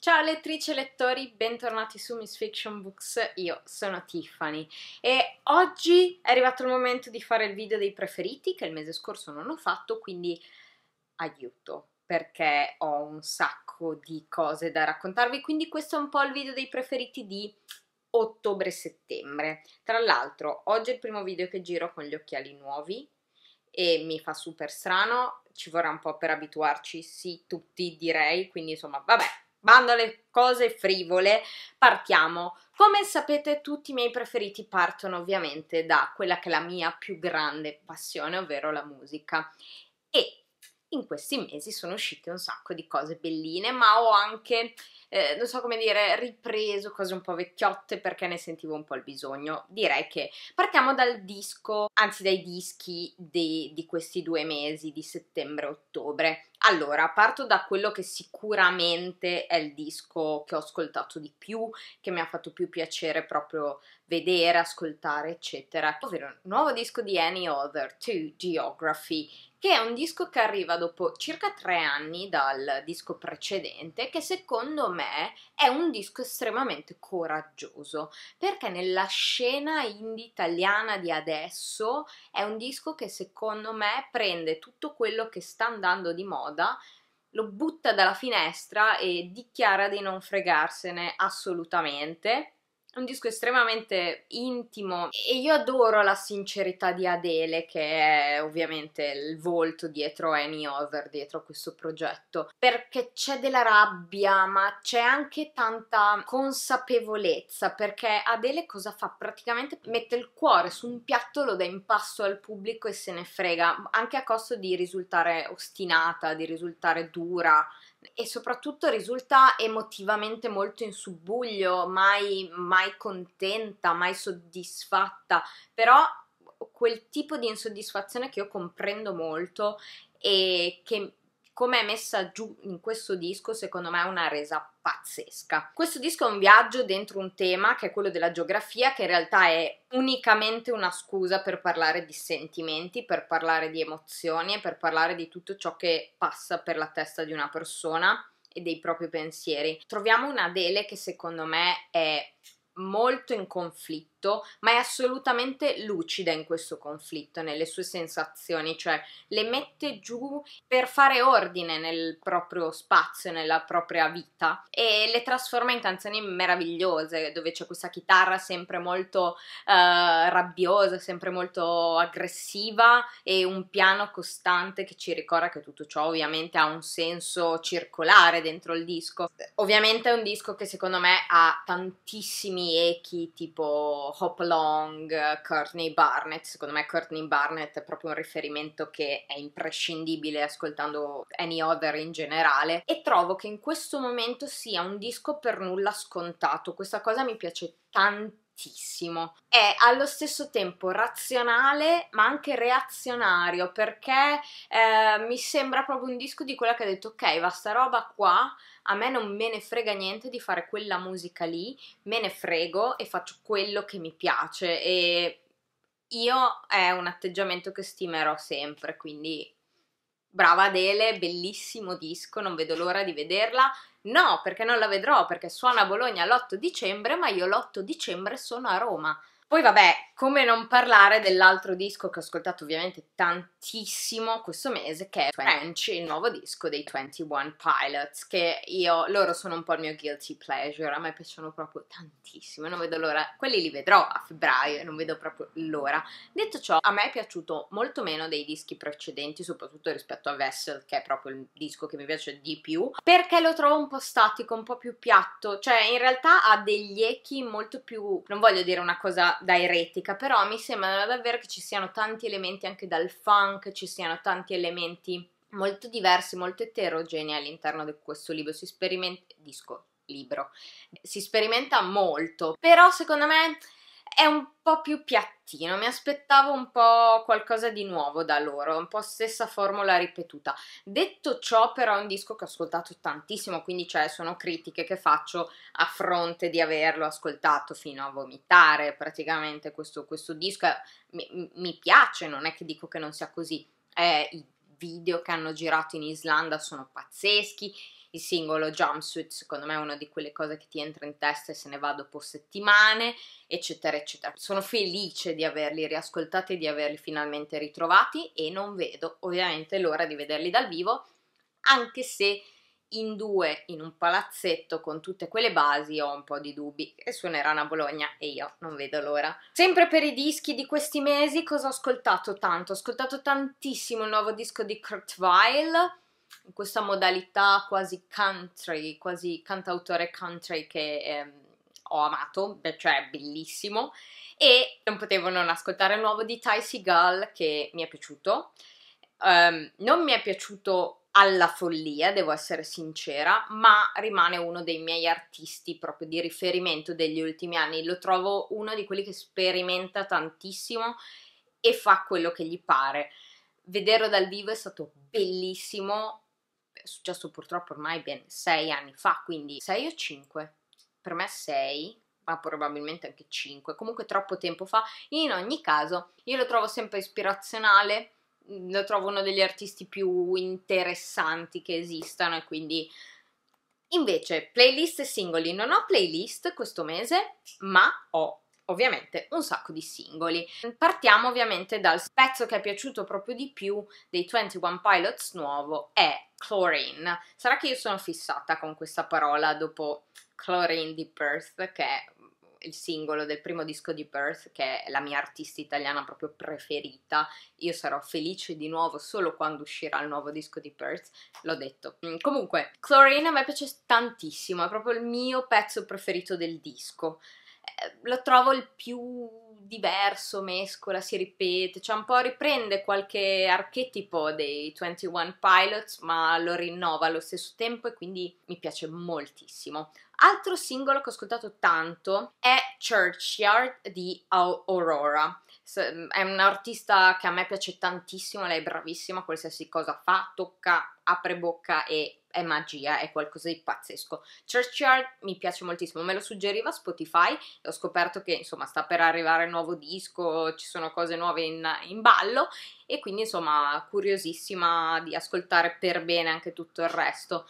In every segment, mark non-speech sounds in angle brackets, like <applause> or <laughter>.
Ciao lettrici e lettori, bentornati su Miss Fiction Books, io sono Tiffany e oggi è arrivato il momento di fare il video dei preferiti che il mese scorso non ho fatto, quindi aiuto perché ho un sacco di cose da raccontarvi, quindi questo è un po' il video dei preferiti di ottobre-settembre. Tra l'altro oggi è il primo video che giro con gli occhiali nuovi e mi fa super strano, ci vorrà un po' per abituarci, sì, tutti direi, quindi insomma vabbè bando alle cose frivole, partiamo. Come sapete tutti i miei preferiti partono ovviamente da quella che è la mia più grande passione, ovvero la musica. E in questi mesi sono uscite un sacco di cose belline, ma ho anche eh, non so come dire, ripreso cose un po' vecchiotte perché ne sentivo un po' il bisogno. Direi che partiamo dal disco, anzi dai dischi de, di questi due mesi, di settembre ottobre. Allora, parto da quello che sicuramente è il disco che ho ascoltato di più, che mi ha fatto più piacere proprio vedere, ascoltare, eccetera, ovvero il nuovo disco di Any Other, To Geography, che è un disco che arriva dopo circa tre anni dal disco precedente, che secondo me me è un disco estremamente coraggioso, perché nella scena indie italiana di adesso è un disco che secondo me prende tutto quello che sta andando di moda lo butta dalla finestra e dichiara di non fregarsene assolutamente è un disco estremamente intimo e io adoro la sincerità di Adele, che è ovviamente il volto dietro Any Other, dietro questo progetto, perché c'è della rabbia, ma c'è anche tanta consapevolezza, perché Adele cosa fa? Praticamente mette il cuore su un piatto, lo dà in pasto al pubblico e se ne frega, anche a costo di risultare ostinata, di risultare dura e soprattutto risulta emotivamente molto in subbuglio, mai, mai contenta, mai soddisfatta, però quel tipo di insoddisfazione che io comprendo molto e che come è messa giù in questo disco, secondo me è una resa pazzesca. Questo disco è un viaggio dentro un tema che è quello della geografia, che in realtà è unicamente una scusa per parlare di sentimenti, per parlare di emozioni e per parlare di tutto ciò che passa per la testa di una persona e dei propri pensieri. Troviamo una Adele che secondo me è molto in conflitto, ma è assolutamente lucida in questo conflitto, nelle sue sensazioni, cioè le mette giù per fare ordine nel proprio spazio, nella propria vita e le trasforma in canzoni meravigliose dove c'è questa chitarra sempre molto eh, rabbiosa, sempre molto aggressiva e un piano costante che ci ricorda che tutto ciò ovviamente ha un senso circolare dentro il disco. Ovviamente è un disco che secondo me ha tantissimi echi tipo Hop Long, Courtney Barnett, secondo me Courtney Barnett è proprio un riferimento che è imprescindibile ascoltando Any Other in generale e trovo che in questo momento sia un disco per nulla scontato, questa cosa mi piace tanto tantissimo. È allo stesso tempo razionale ma anche reazionario perché eh, mi sembra proprio un disco di quella che ha detto ok va sta roba qua, a me non me ne frega niente di fare quella musica lì, me ne frego e faccio quello che mi piace e io è un atteggiamento che stimerò sempre quindi Brava Adele, bellissimo disco, non vedo l'ora di vederla. No, perché non la vedrò, perché suona a Bologna l'8 dicembre, ma io l'8 dicembre sono a Roma. Poi vabbè, come non parlare dell'altro disco che ho ascoltato ovviamente tantissimo questo mese, che è French, eh. il nuovo disco dei 21 Pilots, che io, loro sono un po' il mio guilty pleasure, a me piacciono proprio tantissimo, non vedo l'ora, quelli li vedrò a febbraio, non vedo proprio l'ora. Detto ciò, a me è piaciuto molto meno dei dischi precedenti, soprattutto rispetto a Vessel, che è proprio il disco che mi piace di più, perché lo trovo un po' statico, un po' più piatto, cioè in realtà ha degli echi molto più, non voglio dire una cosa da eretica, però mi sembra davvero che ci siano tanti elementi anche dal funk, ci siano tanti elementi molto diversi, molto eterogenei all'interno di questo libro. Si sperimenta, disco, libro, si sperimenta molto, però secondo me è un po' più piattino, mi aspettavo un po' qualcosa di nuovo da loro, un po' stessa formula ripetuta. Detto ciò però è un disco che ho ascoltato tantissimo, quindi cioè sono critiche che faccio a fronte di averlo ascoltato fino a vomitare praticamente questo, questo disco, eh, mi, mi, piace, non è che dico che non sia così, eh, i video che hanno girato in Islanda sono pazzeschi, il singolo Jumpsuit, secondo me è una di quelle cose che ti entra in testa e se ne va dopo settimane, eccetera, eccetera. Sono felice di averli riascoltati e di averli finalmente ritrovati e non vedo ovviamente l'ora di vederli dal vivo, anche se in due in un palazzetto con tutte quelle basi ho un po' di dubbi e suoneranno a Bologna e io non vedo l'ora. Sempre per i dischi di questi mesi cosa ho ascoltato tanto? Ho ascoltato tantissimo il nuovo disco di Kurt Weill questa modalità quasi country, quasi cantautore country che eh, ho amato, cioè bellissimo. E non potevo non ascoltare il nuovo di Ty Seagull che mi è piaciuto. Um, non mi è piaciuto alla follia, devo essere sincera, ma rimane uno dei miei artisti proprio di riferimento degli ultimi anni. Lo trovo uno di quelli che sperimenta tantissimo e fa quello che gli pare. Vederlo dal vivo è stato bellissimo, è successo purtroppo ormai ben sei anni fa, quindi sei o cinque? Per me sei, ma probabilmente anche cinque, comunque troppo tempo fa. In ogni caso, io lo trovo sempre ispirazionale, mm, lo trovo uno degli artisti più interessanti che esistano e quindi... Invece, playlist singoli, non ho playlist questo mese, ma ho ovviamente un sacco di singoli. Partiamo ovviamente dal pezzo che è piaciuto proprio di più dei 21 Pilots nuovo, è Chlorine. Sarà che io sono fissata con questa parola dopo Chlorine di Perth, che è il singolo del primo disco di Perth, che è la mia artista italiana proprio preferita. Io sarò felice di nuovo solo quando uscirà il nuovo disco di Perth, l'ho detto. Mm, comunque, Chlorine a me piace tantissimo, è proprio il mio pezzo preferito del disco. Eh, lo trovo il più diverso, mescola, si ripete, cioè un po' riprende qualche archetipo dei 21 Pilots, ma lo rinnova allo stesso tempo e quindi mi piace moltissimo. Altro singolo che ho ascoltato tanto è Churchyard di Aurora. Mm, è un'artista che a me piace tantissimo, lei è bravissima, qualsiasi cosa fa, tocca apre bocca e è magia, è qualcosa di pazzesco. Churchyard mi piace moltissimo, me lo suggeriva Spotify e ho scoperto che insomma sta per arrivare un nuovo disco, ci sono cose nuove in, in ballo e quindi insomma curiosissima di ascoltare per bene anche tutto il resto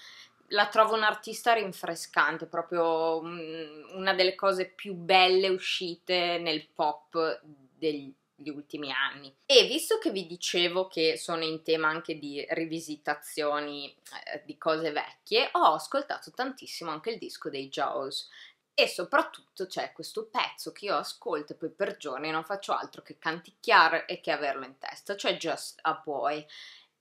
la trovo un'artista rinfrescante, proprio una delle cose più belle uscite nel pop degli, gli ultimi anni. E visto che vi dicevo che sono in tema anche di rivisitazioni eh, di cose vecchie, ho ascoltato tantissimo anche il disco dei Jaws. E soprattutto c'è questo pezzo che io ascolto e poi per giorni non faccio altro che canticchiare e che averlo in testa, cioè Just a Boy.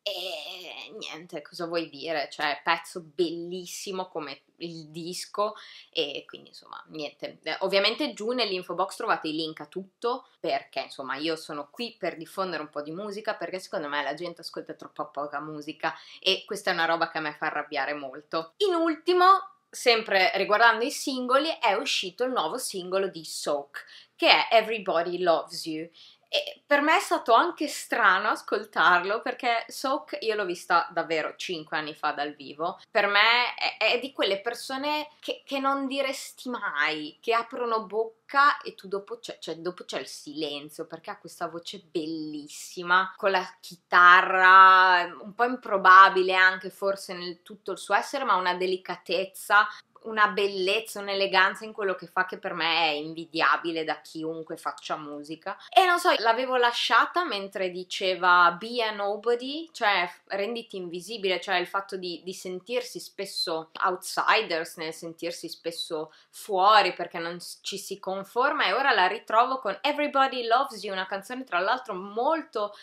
E niente, cosa vuoi dire? Cioè, pezzo bellissimo come il disco e quindi insomma, niente. Eh, ovviamente giù nell'info box trovate i link a tutto perché insomma, io sono qui per diffondere un po' di musica perché secondo me la gente ascolta troppo poca musica e questa è una roba che a me fa arrabbiare molto. In ultimo, sempre riguardando i singoli, è uscito il nuovo singolo di Soak che è Everybody Loves You. E per me è stato anche strano ascoltarlo perché Sok io l'ho vista davvero 5 anni fa dal vivo. Per me è, è di quelle persone che, che, non diresti mai, che aprono bocca e tu dopo c'è, cioè dopo c'è il silenzio perché ha questa voce bellissima con la chitarra un po' improbabile anche forse nel tutto il suo essere ma una delicatezza una bellezza, un'eleganza in quello che fa che per me è invidiabile da chiunque faccia musica. E non so, l'avevo lasciata mentre diceva be a nobody, cioè renditi invisibile, cioè il fatto di, di sentirsi spesso outsiders, nel sentirsi spesso fuori perché non ci si conforma e ora la ritrovo con Everybody Loves You, una canzone tra l'altro molto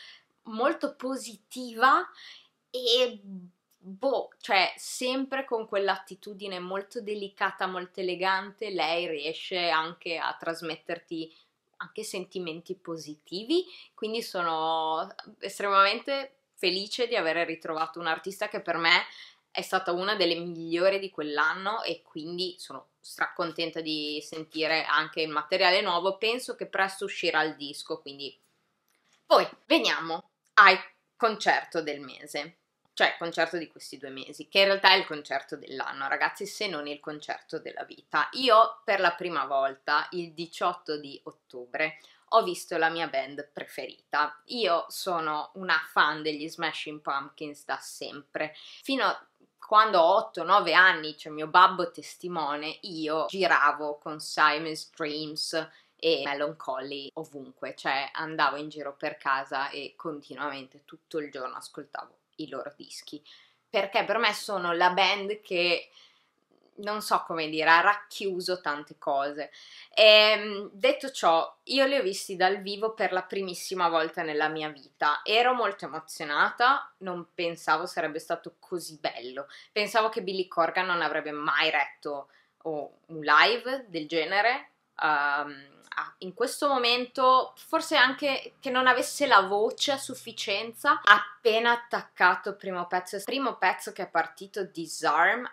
molto positiva e boh, cioè sempre con quell'attitudine molto delicata, molto elegante, lei riesce anche a trasmetterti anche sentimenti positivi, quindi sono estremamente felice di aver ritrovato un'artista che per me è stata una delle migliori di quell'anno e quindi sono stracontenta di sentire anche il materiale nuovo, penso che presto uscirà il disco, quindi poi veniamo al concerto del mese cioè il concerto di questi due mesi, che in realtà è il concerto dell'anno, ragazzi, se non il concerto della vita. Io per la prima volta, il 18 di ottobre, ho visto la mia band preferita. Io sono una fan degli Smashing Pumpkins da sempre. Fino a quando ho 8-9 anni, cioè mio babbo testimone, io giravo con Simon's Dreams e Melancholy ovunque, cioè andavo in giro per casa e continuamente tutto il giorno ascoltavo i loro dischi, perché per me sono la band che non so come dire, ha racchiuso tante cose. E, ehm, detto ciò, io li ho visti dal vivo per la primissima volta nella mia vita. Ero molto emozionata, non pensavo sarebbe stato così bello. Pensavo che Billy Corgan non avrebbe mai retto oh, un live del genere, um, in questo momento forse anche che non avesse la voce a sufficienza appena attaccato il primo pezzo il primo pezzo che è partito Disarm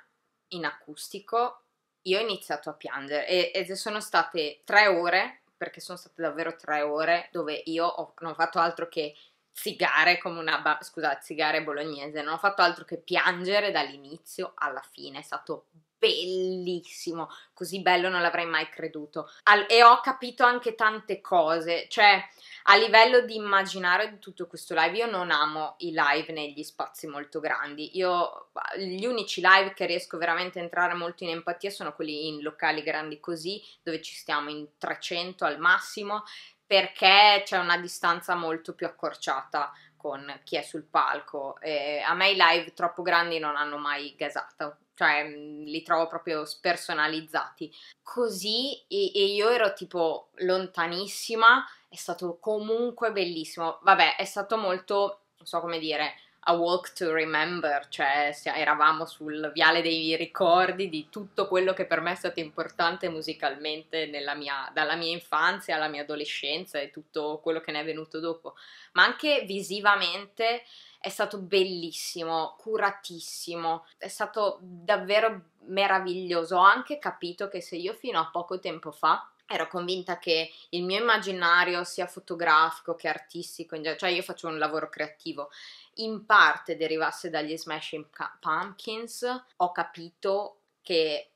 in acustico io ho iniziato a piangere e, ed sono state tre ore perché sono state davvero tre ore dove io ho, non ho fatto altro che zigare come una ba- scusa zigare bolognese non ho fatto altro che piangere dall'inizio alla fine è stato bellissimo, così bello non l'avrei mai creduto. Al- e ho capito anche tante cose, cioè a livello di immaginare tutto questo live, io non amo i live negli spazi molto grandi, io gli unici live che riesco veramente a entrare molto in empatia sono quelli in locali grandi così, dove ci stiamo in 300 al massimo, perché c'è una distanza molto più accorciata con chi è sul palco. Eh, a me i live troppo grandi non hanno mai gasato cioè mm, li trovo proprio spersonalizzati. Così e, e io ero tipo lontanissima, è stato comunque bellissimo. Vabbè, è stato molto, non so come dire, a Walk to Remember, cioè eravamo sul viale dei ricordi di tutto quello che per me è stato importante musicalmente mia, dalla mia infanzia alla mia adolescenza e tutto quello che ne è venuto dopo, ma anche visivamente è stato bellissimo, curatissimo, è stato davvero meraviglioso. Ho anche capito che se io fino a poco tempo fa ero convinta che il mio immaginario sia fotografico che artistico, cioè io faccio un lavoro creativo, in parte derivasse dagli Smashing Pumpkins, ho capito che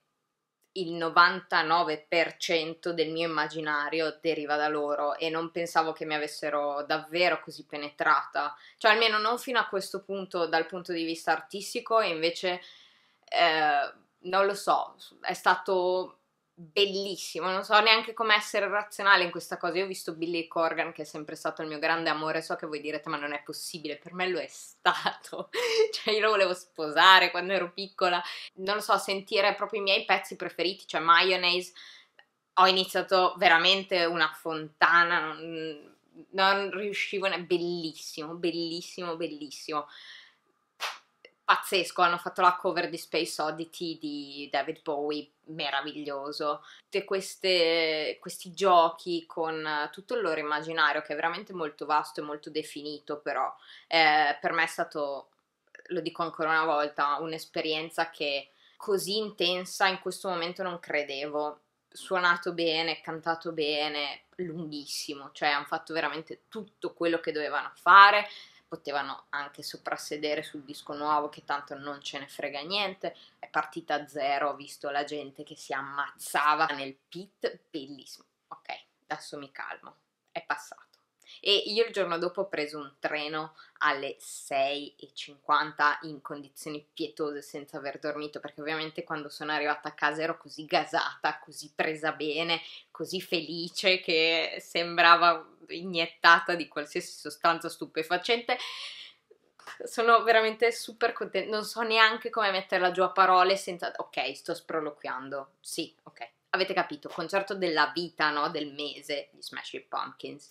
il 99% del mio immaginario deriva da loro e non pensavo che mi avessero davvero così penetrata, cioè almeno non fino a questo punto dal punto di vista artistico e invece eh, non lo so, è stato bellissimo, non so neanche come essere razionale in questa cosa. Io ho visto Billy Corgan che è sempre stato il mio grande amore, so che voi direte ma non è possibile, per me lo è stato. <laughs> cioè io lo volevo sposare quando ero piccola, non lo so, sentire proprio i miei pezzi preferiti, cioè Mayonnaise. Ho iniziato veramente una fontana, non, non riuscivo, ne- bellissimo, bellissimo, bellissimo pazzesco, hanno fatto la cover di Space Oddity di David Bowie, meraviglioso. Tutti questi giochi con eh, tutto il loro immaginario che è veramente molto vasto e molto definito, però eh, per me è stato, lo dico ancora una volta, un'esperienza che così intensa in questo momento non credevo. Suonato bene, cantato bene, lunghissimo, cioè hanno fatto veramente tutto quello che dovevano fare potevano anche soprassedere sul disco nuovo che tanto non ce ne frega niente, è partita zero, ho visto la gente che si ammazzava nel pit, bellissimo, ok, adesso mi calmo, è passato e io il giorno dopo ho preso un treno alle 6.50 in condizioni pietose senza aver dormito perché ovviamente quando sono arrivata a casa ero così gasata, così presa bene, così felice che sembrava iniettata di qualsiasi sostanza stupefacente sono veramente super contenta, non so neanche come metterla giù a parole senza... Ok, sto sproloquiando, sì, ok. Avete capito, concerto della vita, no? Del mese di Smashing Pumpkins.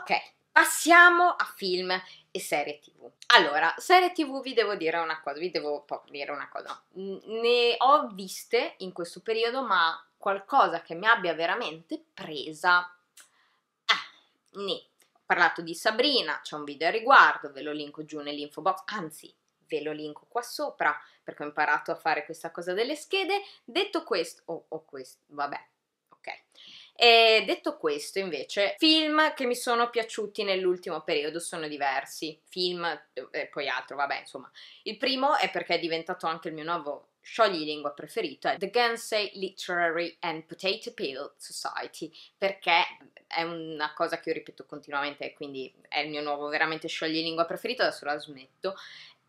Ok, passiamo a film e serie tv. Allora, serie tv vi devo dire una cosa, vi devo dire una cosa. Ne ho viste in questo periodo, ma qualcosa che mi abbia veramente presa... Ah, ne. Ho parlato di Sabrina, c'è un video a riguardo, ve lo linko giù nell'info box, anzi, ve lo linko qua sopra perché ho imparato a fare questa cosa delle schede. Detto questo, o oh, oh, questo, vabbè, ok. E detto questo, invece, film che mi sono piaciuti nell'ultimo periodo sono diversi. Film eh, e poi altro, vabbè, insomma. Il primo è perché è diventato anche il mio nuovo sciogli lingua preferito è The Guernsey Literary and Potato Peel Society perché è una cosa che io ripeto continuamente quindi è il mio nuovo veramente sciogli lingua preferito adesso la smetto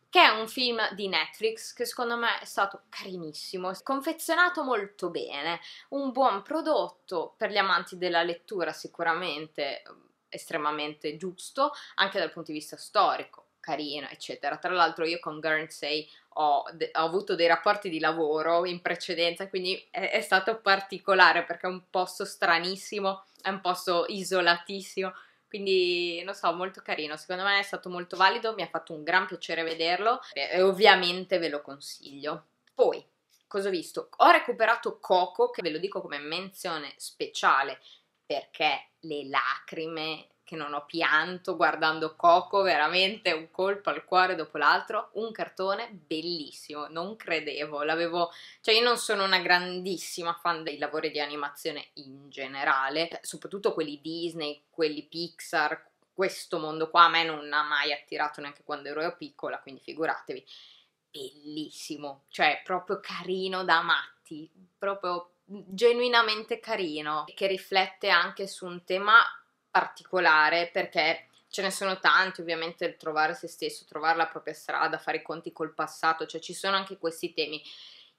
che è un film di Netflix che secondo me è stato carinissimo, confezionato molto bene, un buon prodotto per gli amanti della lettura sicuramente eh, estremamente giusto, anche dal punto di vista storico, carino, eccetera. Tra l'altro io con Guernsey ho, de- ho avuto dei rapporti di lavoro in precedenza, quindi è-, è stato particolare perché è un posto stranissimo, è un posto isolatissimo, quindi non so, molto carino. Secondo me è stato molto valido, mi ha fatto un gran piacere vederlo e ovviamente ve lo consiglio. Poi, cosa ho visto? Ho recuperato Coco, che ve lo dico come menzione speciale perché le lacrime che non ho pianto guardando Coco, veramente un colpo al cuore dopo l'altro, un cartone bellissimo, non credevo, l'avevo, cioè io non sono una grandissima fan dei lavori di animazione in generale, soprattutto quelli Disney, quelli Pixar, questo mondo qua a me non ha mai attirato neanche quando ero piccola, quindi figuratevi, bellissimo, cioè proprio carino da matti, proprio genuinamente carino che riflette anche su un tema particolare perché ce ne sono tanti ovviamente il trovare se stesso, trovare la propria strada, fare i conti col passato, cioè ci sono anche questi temi.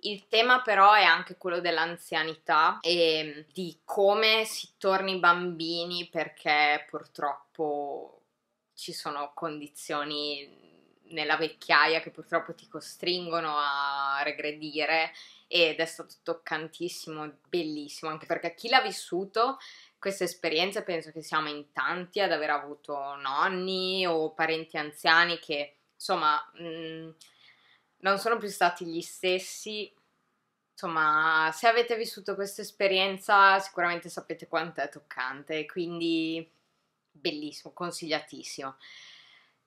Il tema però è anche quello dell'anzianità e di come si torni bambini perché purtroppo ci sono condizioni nella vecchiaia che purtroppo ti costringono a regredire ed è stato toccantissimo, bellissimo, anche perché chi l'ha vissuto questa esperienza penso che siamo in tanti ad aver avuto nonni o parenti anziani che insomma mh, mm, non sono più stati gli stessi. Insomma, se avete vissuto questa esperienza sicuramente sapete quanto è toccante, quindi bellissimo, consigliatissimo.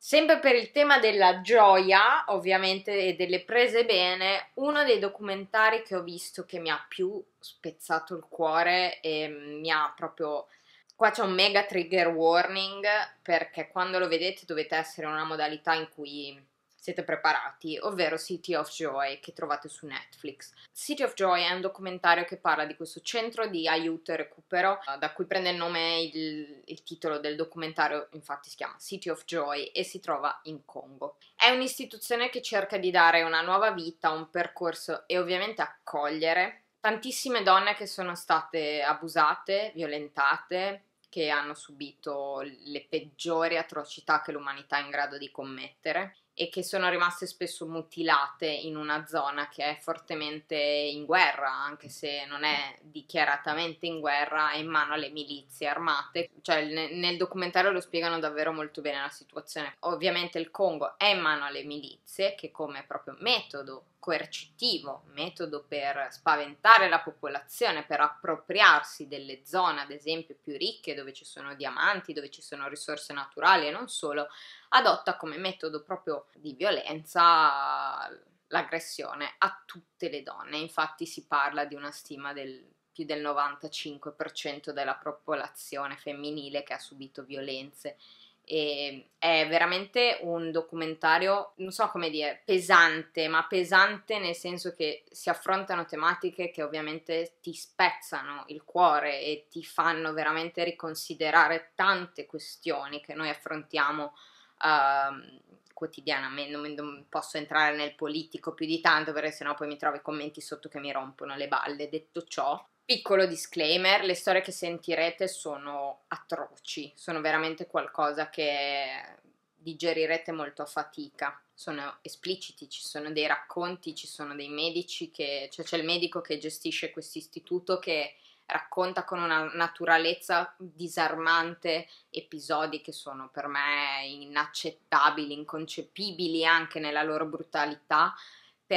Sempre per il tema della gioia, ovviamente, e delle prese bene, uno dei documentari che ho visto che mi ha più spezzato il cuore e mi ha proprio... Qua c'è un mega trigger warning perché quando lo vedete dovete essere in una modalità in cui siete preparati, ovvero City of Joy che trovate su Netflix. City of Joy è un documentario che parla di questo centro di aiuto e recupero, eh, da cui prende il nome il, il titolo del documentario, infatti si chiama City of Joy e si trova in Congo. È un'istituzione che cerca di dare una nuova vita, un percorso e ovviamente accogliere tantissime donne che sono state abusate, violentate, che hanno subito le peggiori atrocità che l'umanità è in grado di commettere e che sono rimaste spesso mutilate in una zona che è fortemente in guerra, anche se non è dichiaratamente in guerra, è in mano alle milizie armate. Cioè, nel, nel documentario lo spiegano davvero molto bene la situazione. Ovviamente il Congo è in mano alle milizie che come proprio metodo coercitivo, metodo per spaventare la popolazione, per appropriarsi delle zone, ad esempio, più ricche, dove ci sono diamanti, dove ci sono risorse naturali e non solo, adotta come metodo proprio di violenza l'aggressione a tutte le donne. Infatti si parla di una stima del più del 95% della popolazione femminile che ha subito violenze e ehm, è veramente un documentario, non so come dire, pesante, ma pesante nel senso che si affrontano tematiche che ovviamente ti spezzano il cuore e ti fanno veramente riconsiderare tante questioni che noi affrontiamo uh, ehm, quotidianamente. Non, non posso entrare nel politico più di tanto perché sennò poi mi trovo i commenti sotto che mi rompono le balle. Detto ciò, Piccolo disclaimer, le storie che sentirete sono atroci, sono veramente qualcosa che digerirete molto a fatica. Sono espliciti, ci sono dei racconti, ci sono dei medici che, cioè c'è il medico che gestisce questo istituto che racconta con una naturalezza disarmante episodi che sono per me inaccettabili, inconcepibili anche nella loro brutalità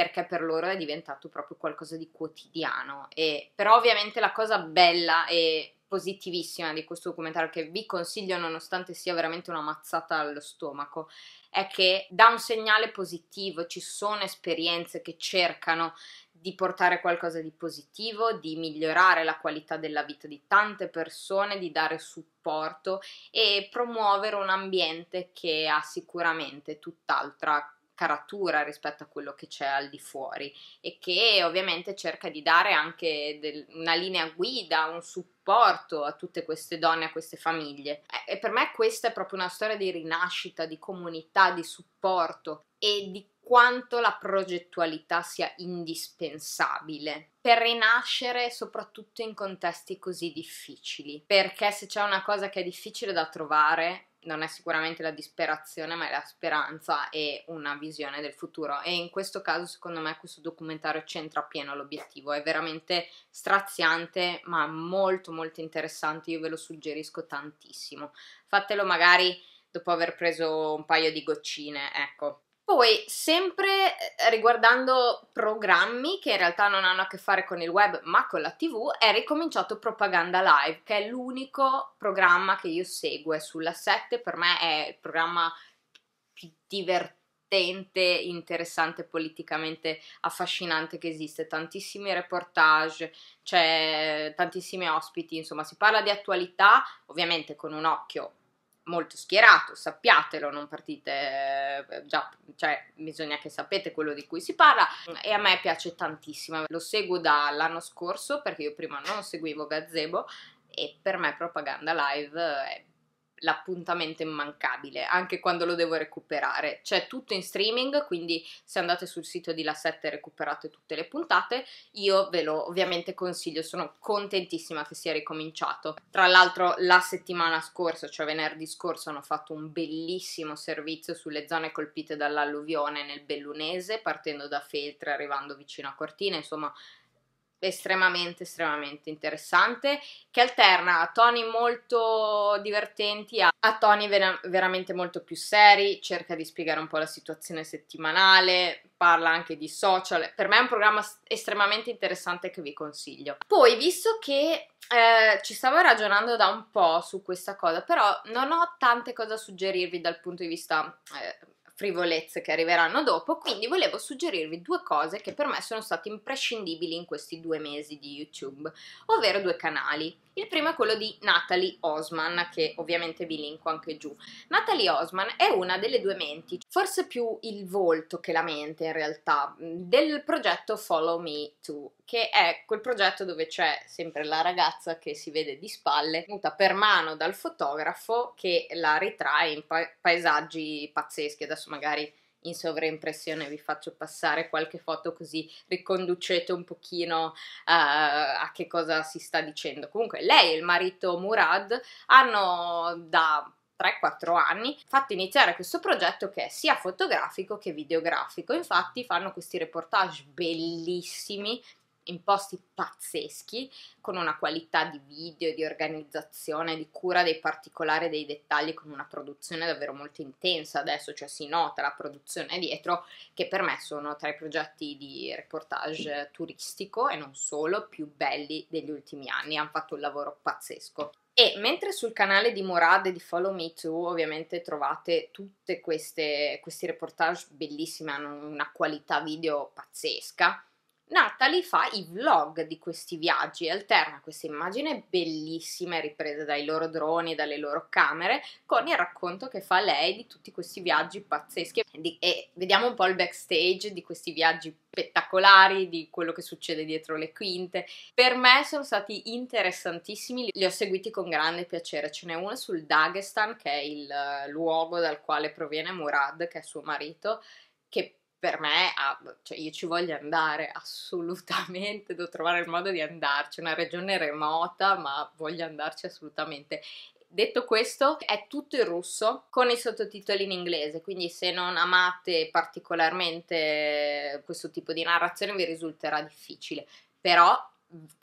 perché per loro è diventato proprio qualcosa di quotidiano. E, però ovviamente la cosa bella e positivissima di questo documentario che vi consiglio nonostante sia veramente una mazzata allo stomaco è che dà un segnale positivo, ci sono esperienze che cercano di portare qualcosa di positivo, di migliorare la qualità della vita di tante persone, di dare supporto e promuovere un ambiente che ha sicuramente tutt'altra caratura rispetto a quello che c'è al di fuori e che ovviamente cerca di dare anche del, una linea guida, un supporto a tutte queste donne, a queste famiglie. E per me questa è proprio una storia di rinascita, di comunità, di supporto e di quanto la progettualità sia indispensabile per rinascere soprattutto in contesti così difficili, perché se c'è una cosa che è difficile da trovare non è sicuramente la disperazione, ma è la speranza e una visione del futuro. E in questo caso, secondo me, questo documentario c'entra pieno l'obiettivo. È veramente straziante, ma molto molto interessante. Io ve lo suggerisco tantissimo. Fatelo magari dopo aver preso un paio di goccine, ecco. Poi, sempre eh, riguardando programmi che in realtà non hanno a che fare con il web ma con la TV, è ricominciato Propaganda Live, che è l'unico programma che io seguo sulla 7, per me è il programma più divertente, interessante, politicamente affascinante che esiste, tantissimi reportage, c'è tantissimi ospiti, insomma, si parla di attualità, ovviamente con un occhio molto schierato, sappiatelo, non partite eh, già, cioè bisogna che sapete quello di cui si parla e a me piace tantissimo, lo seguo dall'anno scorso perché io prima non seguivo Gazebo e per me Propaganda Live è l'appuntamento immancabile, anche quando lo devo recuperare. C'è tutto in streaming, quindi se andate sul sito di La 7 recuperate tutte le puntate. Io ve lo ovviamente consiglio, sono contentissima che sia ricominciato. Tra l'altro la settimana scorsa, cioè venerdì scorso, hanno fatto un bellissimo servizio sulle zone colpite dall'alluvione nel Bellunese, partendo da Feltre, arrivando vicino a Cortina, insomma estremamente estremamente interessante che alterna toni molto divertenti a, a toni vera- veramente molto più seri cerca di spiegare un po' la situazione settimanale parla anche di social per me è un programma estremamente interessante che vi consiglio poi visto che eh, ci stavo ragionando da un po' su questa cosa però non ho tante cose da suggerirvi dal punto di vista eh, frivolezze che arriveranno dopo, quindi volevo suggerirvi due cose che per me sono state imprescindibili in questi due mesi di YouTube, ovvero due canali. Il primo è quello di Natalie Osman, che ovviamente vi linko anche giù. Natalie Osman è una delle due menti, forse più il volto che la mente in realtà, del progetto Follow Me to che è quel progetto dove c'è sempre la ragazza che si vede di spalle, tenuta per mano dal fotografo che la ritrae in pa paesaggi pazzeschi. Adesso magari in sovraimpressione vi faccio passare qualche foto così riconducete un pochino uh, a che cosa si sta dicendo. Comunque lei e il marito Murad hanno da 3-4 anni, fatto iniziare questo progetto che è sia fotografico che videografico. Infatti fanno questi reportage bellissimi in posti pazzeschi, con una qualità di video, di organizzazione, di cura dei particolari, dei dettagli, con una produzione davvero molto intensa adesso, cioè si nota la produzione dietro, che per me sono tra i progetti di reportage turistico e non solo più belli degli ultimi anni, hanno fatto un lavoro pazzesco. E mentre sul canale di Morad e di Follow Me Too ovviamente trovate tutti questi reportage bellissimi, hanno una qualità video pazzesca, Natalie fa i vlog di questi viaggi e alterna queste immagini bellissime riprese dai loro droni e dalle loro camere con il racconto che fa lei di tutti questi viaggi pazzeschi e vediamo un po' il backstage di questi viaggi spettacolari, di quello che succede dietro le quinte. Per me sono stati interessantissimi, li ho seguiti con grande piacere. Ce n'è uno sul Dagestan che è il eh, luogo dal quale proviene Murad, che è suo marito, che per me, ah, cioè io ci voglio andare assolutamente, devo trovare il modo di andarci, una regione remota, ma voglio andarci assolutamente. Detto questo, è tutto in russo con i sottotitoli in inglese, quindi se non amate particolarmente questo tipo di narrazione vi risulterà difficile, però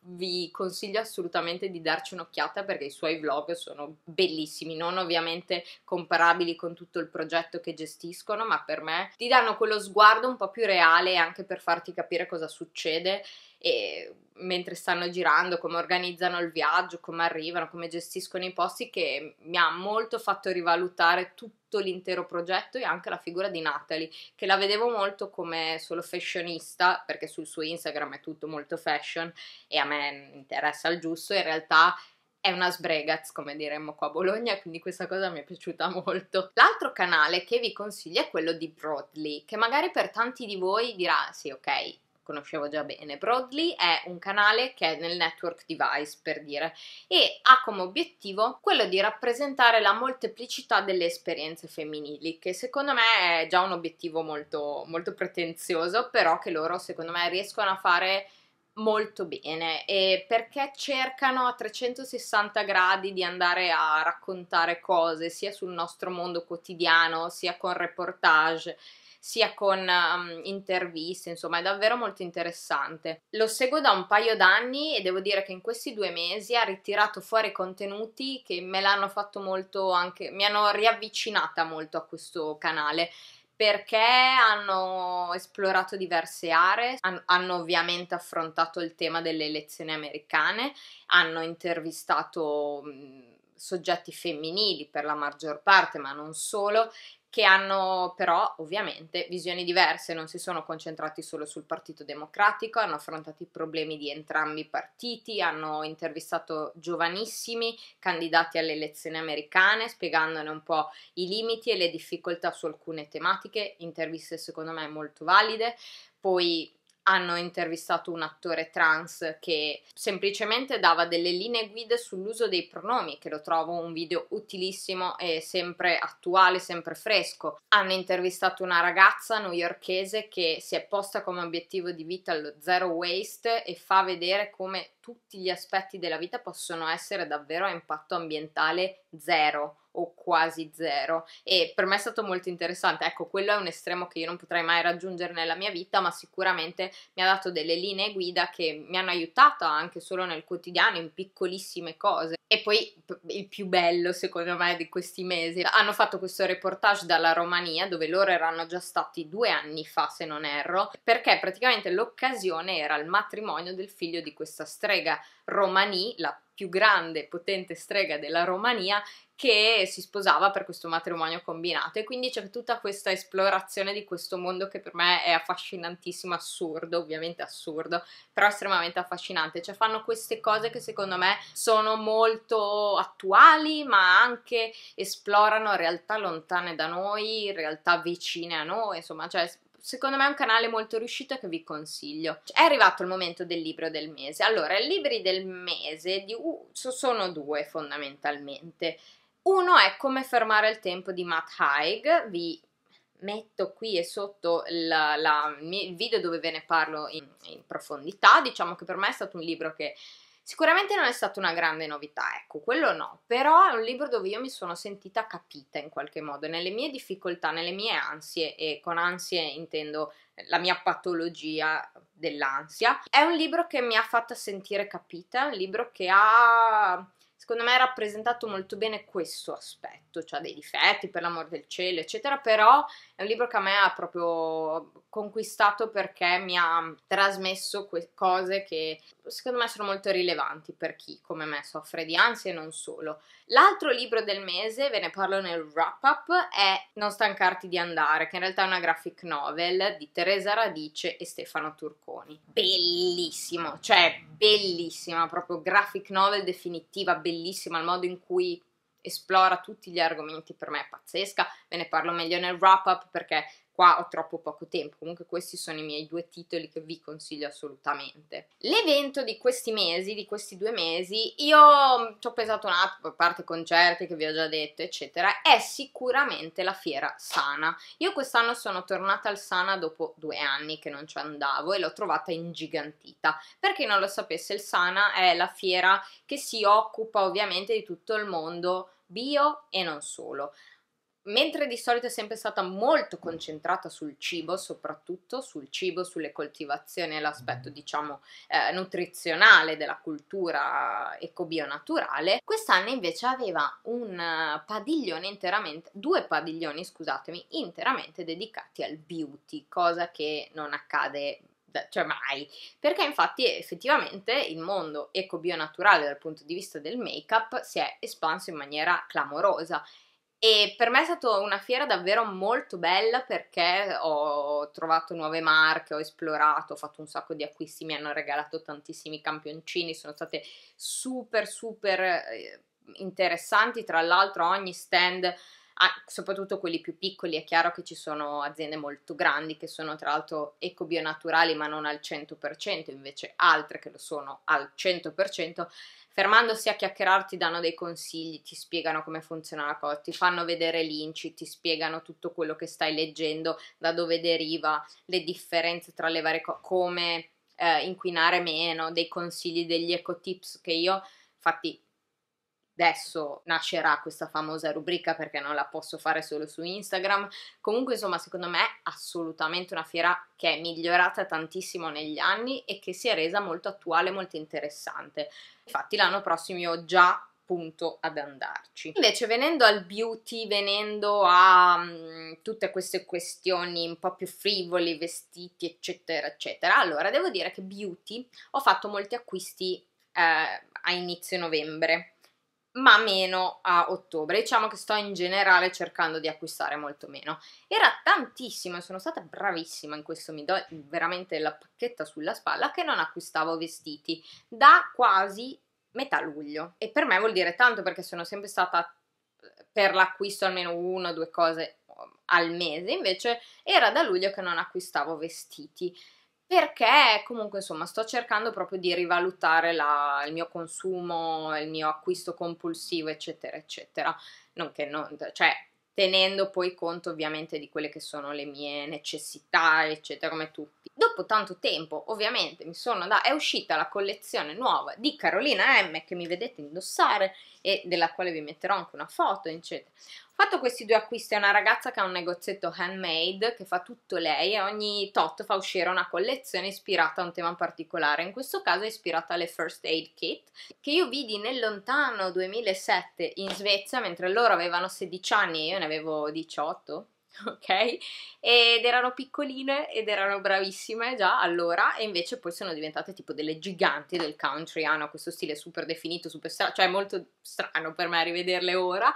vi consiglio assolutamente di darci un'occhiata perché i suoi vlog sono bellissimi, non ovviamente comparabili con tutto il progetto che gestiscono, ma per me ti danno quello sguardo un po' più reale anche per farti capire cosa succede e mentre stanno girando, come organizzano il viaggio, come arrivano, come gestiscono i posti, che mi ha molto fatto rivalutare tutto l'intero progetto e anche la figura di Natalie, che la vedevo molto come solo fashionista, perché sul suo Instagram è tutto molto fashion e a me interessa il giusto, in realtà è una sbregaz, come diremmo qua a Bologna, quindi questa cosa mi è piaciuta molto. L'altro canale che vi consiglio è quello di Broadly, che magari per tanti di voi dirà sì, ok, conoscevo già bene. Broadly è un canale che è nel network device, per dire, e ha come obiettivo quello di rappresentare la molteplicità delle esperienze femminili, che secondo me è già un obiettivo molto, molto pretenzioso, però che loro secondo me riescono a fare molto bene e perché cercano a 360 gradi di andare a raccontare cose sia sul nostro mondo quotidiano sia con reportage sia con um, interviste, insomma è davvero molto interessante. Lo seguo da un paio d'anni e devo dire che in questi due mesi ha ritirato fuori contenuti che me l'hanno fatto molto anche, mi hanno riavvicinata molto a questo canale perché hanno esplorato diverse aree, hanno ovviamente affrontato il tema delle elezioni americane, hanno intervistato mhmm, soggetti femminili per la maggior parte, ma non solo, che hanno però ovviamente visioni diverse, non si sono concentrati solo sul Partito Democratico, hanno affrontato i problemi di entrambi i partiti, hanno intervistato giovanissimi candidati alle elezioni americane, spiegandone un po' i limiti e le difficoltà su alcune tematiche, interviste secondo me molto valide, poi hanno intervistato un attore trans che semplicemente dava delle linee guida sull'uso dei pronomi, che lo trovo un video utilissimo e sempre attuale, sempre fresco. Hanno intervistato una ragazza newyorchese che si è posta come obiettivo di vita lo zero waste e fa vedere come tutti gli aspetti della vita possono essere davvero a impatto ambientale zero o quasi zero e per me è stato molto interessante ecco quello è un estremo che io non potrei mai raggiungere nella mia vita ma sicuramente mi ha dato delle linee guida che mi hanno aiutato anche solo nel quotidiano in piccolissime cose e poi il più bello secondo me di questi mesi hanno fatto questo reportage dalla Romania dove loro erano già stati due anni fa se non erro perché praticamente l'occasione era il matrimonio del figlio di questa strega strega romani, la più grande e potente strega della Romania, che si sposava per questo matrimonio combinato e quindi c'è tutta questa esplorazione di questo mondo che per me è affascinantissimo, assurdo, ovviamente assurdo, però estremamente affascinante, cioè fanno queste cose che secondo me sono molto attuali ma anche esplorano realtà lontane da noi, realtà vicine a noi, insomma cioè secondo me è un canale molto riuscito che vi consiglio. Cioè, è arrivato il momento del libro del mese. Allora, i libri del mese di, uh, sono due fondamentalmente. Uno è Come fermare il tempo di Matt Haig, vi metto qui e sotto la, la, il video dove ve ne parlo in, in profondità, diciamo che per me è stato un libro che Sicuramente non è stata una grande novità, ecco, quello no, però è un libro dove io mi sono sentita capita in qualche modo, nelle mie difficoltà, nelle mie ansie, e con ansie intendo eh, la mia patologia dell'ansia. È un libro che mi ha fatta sentire capita, è un libro che ha secondo me rappresentato molto bene questo aspetto, cioè dei difetti per l'amor del cielo, eccetera, però è un libro che a me ha proprio conquistato perché mi ha trasmesso que- cose che secondo me sono molto rilevanti per chi come me soffre di ansia e non solo. L'altro libro del mese, ve ne parlo nel wrap up, è Non stancarti di andare, che in realtà è una graphic novel di Teresa Radice e Stefano Turconi. Bellissimo, cioè bellissima, proprio graphic novel definitiva, bellissima il modo in cui esplora tutti gli argomenti per me è pazzesca, ve ne parlo meglio nel wrap up perché Qua ho troppo poco tempo, comunque questi sono i miei due titoli che vi consiglio assolutamente. L'evento di questi mesi, di questi due mesi, io ci ho pensato un attimo, a parte concerti che vi ho già detto, eccetera, è sicuramente la fiera Sana. Io quest'anno sono tornata al Sana dopo due anni che non ci andavo e l'ho trovata ingigantita. Per chi non lo sapesse, il Sana è la fiera che si occupa ovviamente di tutto il mondo bio e non solo mentre di solito è sempre stata molto concentrata sul cibo, soprattutto sul cibo, sulle coltivazioni e l'aspetto mm. diciamo eh, nutrizionale della cultura eco ecobionaturale, quest'anno invece aveva un eh, padiglione interamente, due padiglioni scusatemi, interamente dedicati al beauty, cosa che non accade cioè mai, perché infatti effettivamente il mondo eco ecobionaturale dal punto di vista del make-up si è espanso in maniera clamorosa e per me è stata una fiera davvero molto bella perché ho trovato nuove marche, ho esplorato, ho fatto un sacco di acquisti, mi hanno regalato tantissimi campioncini, sono state super super eh, interessanti, tra l'altro ogni stand Ah, soprattutto quelli più piccoli, è chiaro che ci sono aziende molto grandi che sono tra l'altro eco-bionaturali ma non al 100%, invece altre che lo sono al 100%, fermandosi a chiacchierare ti danno dei consigli, ti spiegano come funziona la cosa, ti fanno vedere l'inci, ti spiegano tutto quello che stai leggendo, da dove deriva, le differenze tra le varie cose, come eh, inquinare meno, dei consigli, degli ecotips che io infatti adesso nascerà questa famosa rubrica perché non la posso fare solo su Instagram. Comunque, insomma, secondo me è assolutamente una fiera che è migliorata tantissimo negli anni e che si è resa molto attuale, molto interessante. Infatti, l'anno prossimo io già punto ad andarci. Invece venendo al beauty, venendo a um, tutte queste questioni un po' più frivoli, vestiti eccetera eccetera, allora devo dire che beauty ho fatto molti acquisti eh, a inizio novembre ma meno a ottobre. Diciamo che sto in generale cercando di acquistare molto meno. Era tantissimo e sono stata bravissima in questo, mi do veramente la pacchetta sulla spalla che non acquistavo vestiti da quasi metà luglio. E per me vuol dire tanto perché sono sempre stata per l'acquisto almeno una o due cose al mese, invece era da luglio che non acquistavo vestiti perché comunque insomma sto cercando proprio di rivalutare la, il mio consumo, il mio acquisto compulsivo eccetera eccetera, nonché non, cioè tenendo poi conto ovviamente di quelle che sono le mie necessità eccetera come tutti. Dopo tanto tempo ovviamente mi sono da, è uscita la collezione nuova di Carolina M che mi vedete indossare e della quale vi metterò anche una foto eccetera fatto questi due acquisti a una ragazza che ha un negozietto handmade che fa tutto lei e ogni tot fa uscire una collezione ispirata a un tema particolare, in questo caso è ispirata alle first aid kit che io vidi nel lontano 2007 in Svezia mentre loro avevano 16 anni e io ne avevo 18 <laughs> ok? Ed erano piccoline ed erano bravissime già allora e invece poi sono diventate tipo delle giganti del country, hanno questo stile super definito, super strano, cioè è molto strano per me rivederle ora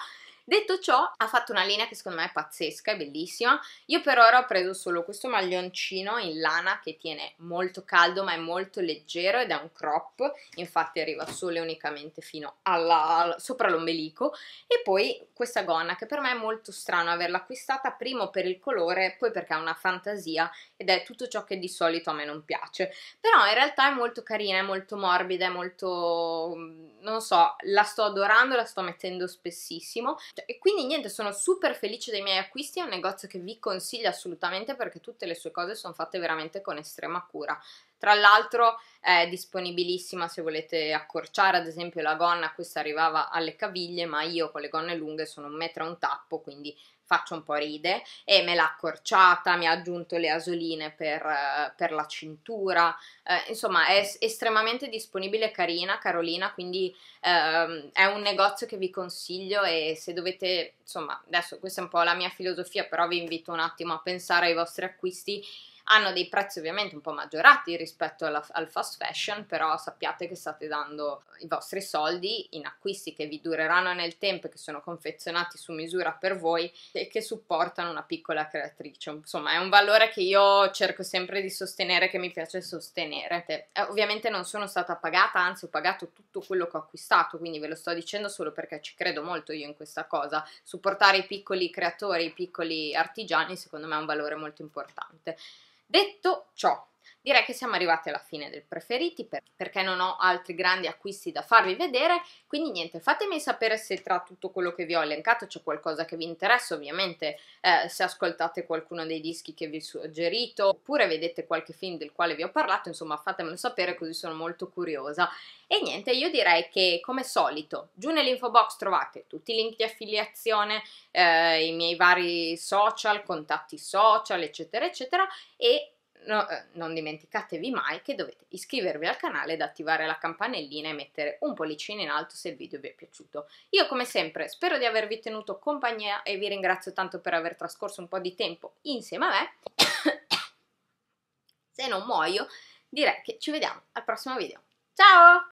Detto ciò, ha fatto una linea che secondo me è pazzesca, è bellissima. Io per ora ho preso solo questo maglioncino in lana che tiene molto caldo ma è molto leggero ed è un crop, infatti arriva solo e unicamente fino alla, alla, sopra l'ombelico. E poi questa gonna che per me è molto strano averla acquistata, primo per il colore, poi perché ha una fantasia ed è tutto ciò che di solito a me non piace. Però in realtà è molto carina, è molto morbida, è molto... Mm, non so, la sto adorando, la sto mettendo spessissimo e quindi niente, sono super felice dei miei acquisti, è un negozio che vi consiglio assolutamente perché tutte le sue cose sono fatte veramente con estrema cura. Tra l'altro è disponibilissima se volete accorciare, ad esempio la gonna, questa arrivava alle caviglie, ma io con le gonne lunghe sono un metro a un tappo, quindi faccio un po' ride e me l'ha accorciata, mi ha aggiunto le asoline per, eh, per la cintura, eh, insomma è estremamente disponibile carina Carolina, quindi ehm, è un negozio che vi consiglio e se dovete, insomma adesso questa è un po' la mia filosofia, però vi invito un attimo a pensare ai vostri acquisti hanno dei prezzi ovviamente un po' maggiorati rispetto alla, al fast fashion, però sappiate che state dando i vostri soldi in acquisti che vi dureranno nel tempo, che sono confezionati su misura per voi e che supportano una piccola creatrice. Insomma, è un valore che io cerco sempre di sostenere, che mi piace sostenere. Eh, ovviamente non sono stata pagata, anzi ho pagato tutto quello che ho acquistato, quindi ve lo sto dicendo solo perché ci credo molto io in questa cosa. Supportare i piccoli creatori, i piccoli artigiani, secondo me è un valore molto importante. Detto ciò, Direi che siamo arrivati alla fine del preferiti perché non ho altri grandi acquisti da farvi vedere, quindi niente, fatemi sapere se tra tutto quello che vi ho elencato c'è qualcosa che vi interessa, ovviamente eh, se ascoltate qualcuno dei dischi che vi ho suggerito oppure vedete qualche film del quale vi ho parlato, insomma fatemelo sapere così sono molto curiosa. E niente, io direi che come solito giù nell'info box trovate tutti i link di affiliazione, eh, i miei vari social, contatti social, eccetera, eccetera e no, eh, non dimenticatevi mai che dovete iscrivervi al canale ed attivare la campanellina e mettere un pollicino in alto se il video vi è piaciuto. Io come sempre spero di avervi tenuto compagnia e vi ringrazio tanto per aver trascorso un po' di tempo insieme a me. <coughs> se non muoio direi che ci vediamo al prossimo video. Ciao!